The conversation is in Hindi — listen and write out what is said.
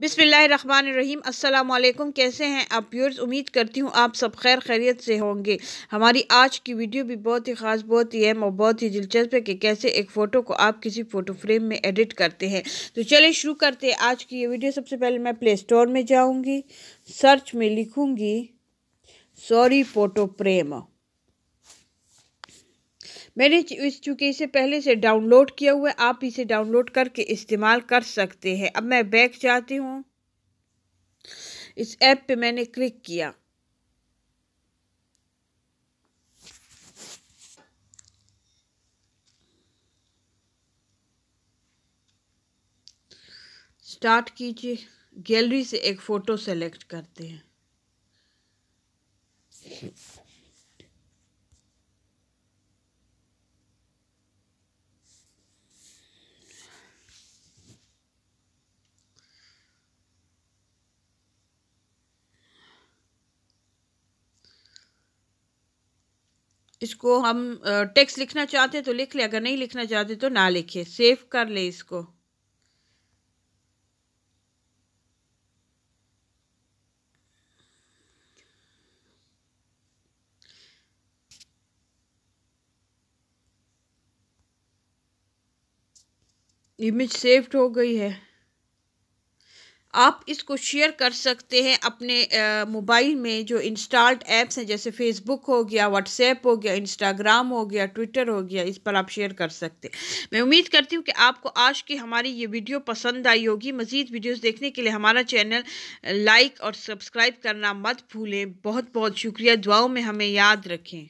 बिसमीम अल्लाम कैसे हैं आप व्यूर्स उम्मीद करती हूँ आप सब खैर खैरियत से होंगे हमारी आज की वीडियो भी बहुत ही ख़ास बहुत ही अहम और बहुत ही दिलचस्प है कि कैसे एक फ़ोटो को आप किसी फ़ोटो फ्रेम में एडिट करते हैं तो चलिए शुरू करते हैं आज की ये वीडियो सबसे पहले मैं प्ले स्टोर में जाऊँगी सर्च में लिखूँगी सॉरी फ़ोटो प्रेम मैंने इस चूँकि इसे पहले से डाउनलोड किया हुआ है आप इसे डाउनलोड करके इस्तेमाल कर सकते हैं अब मैं बैक जाती हूँ इस ऐप पे मैंने क्लिक किया स्टार्ट कीजिए गैलरी से एक फ़ोटो सेलेक्ट करते हैं इसको हम टेक्स्ट लिखना चाहते तो लिख ले अगर नहीं लिखना चाहते तो ना लिखे सेव कर ले इसको इमेज सेव्ड हो गई है आप इसको शेयर कर सकते हैं अपने मोबाइल में जो इंस्टॉल्ड ऐप्स हैं जैसे फेसबुक हो गया व्हाट्सएप हो गया इंस्टाग्राम हो गया ट्विटर हो गया इस पर आप शेयर कर सकते हैं मैं उम्मीद करती हूँ कि आपको आज की हमारी ये वीडियो पसंद आई होगी मज़ीद वीडियोज़ देखने के लिए हमारा चैनल लाइक और सब्सक्राइब करना मत भूलें बहुत बहुत शुक्रिया दुआओं में हमें याद रखें